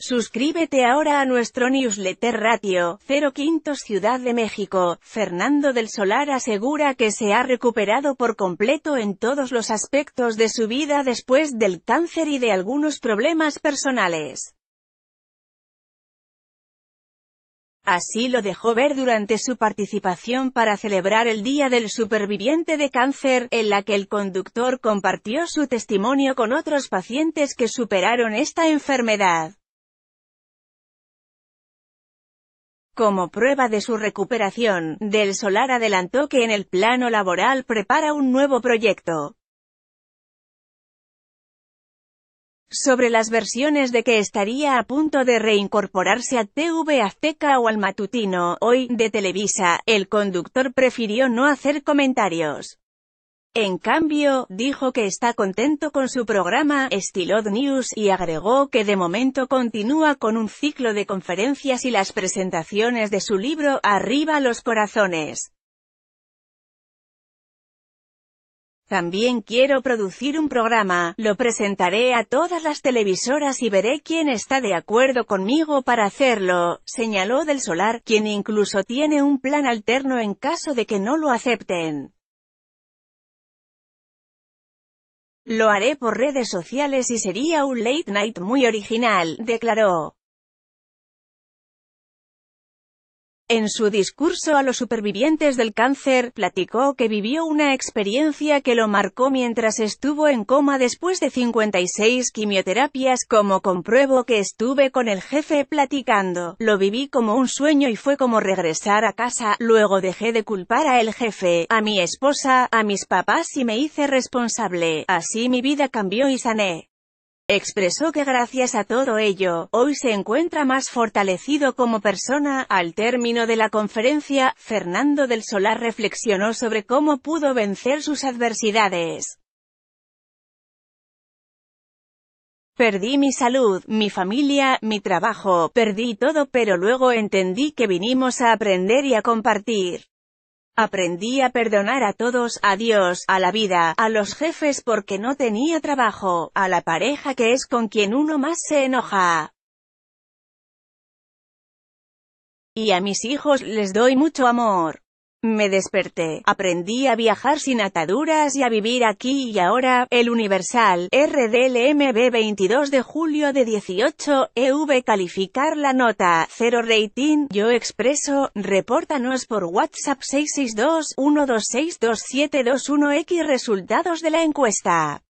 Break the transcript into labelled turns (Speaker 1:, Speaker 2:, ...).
Speaker 1: Suscríbete ahora a nuestro newsletter Ratio, 05 Ciudad de México. Fernando del Solar asegura que se ha recuperado por completo en todos los aspectos de su vida después del cáncer y de algunos problemas personales. Así lo dejó ver durante su participación para celebrar el Día del Superviviente de Cáncer, en la que el conductor compartió su testimonio con otros pacientes que superaron esta enfermedad. Como prueba de su recuperación, Del Solar adelantó que en el plano laboral prepara un nuevo proyecto. Sobre las versiones de que estaría a punto de reincorporarse a TV Azteca o al matutino, hoy, de Televisa, el conductor prefirió no hacer comentarios. En cambio, dijo que está contento con su programa Stilod News y agregó que de momento continúa con un ciclo de conferencias y las presentaciones de su libro Arriba los corazones. También quiero producir un programa, lo presentaré a todas las televisoras y veré quién está de acuerdo conmigo para hacerlo, señaló Del Solar, quien incluso tiene un plan alterno en caso de que no lo acepten. Lo haré por redes sociales y sería un late night muy original, declaró. En su discurso a los supervivientes del cáncer, platicó que vivió una experiencia que lo marcó mientras estuvo en coma después de 56 quimioterapias, como compruebo que estuve con el jefe platicando. Lo viví como un sueño y fue como regresar a casa, luego dejé de culpar a el jefe, a mi esposa, a mis papás y me hice responsable. Así mi vida cambió y sané. Expresó que gracias a todo ello, hoy se encuentra más fortalecido como persona. Al término de la conferencia, Fernando del Solar reflexionó sobre cómo pudo vencer sus adversidades. Perdí mi salud, mi familia, mi trabajo, perdí todo pero luego entendí que vinimos a aprender y a compartir. Aprendí a perdonar a todos, a Dios, a la vida, a los jefes porque no tenía trabajo, a la pareja que es con quien uno más se enoja. Y a mis hijos les doy mucho amor. Me desperté, aprendí a viajar sin ataduras y a vivir aquí y ahora, el Universal, RDLMB 22 de julio de 18, EV calificar la nota, 0 rating, yo expreso, repórtanos por WhatsApp 662-1262721X resultados de la encuesta.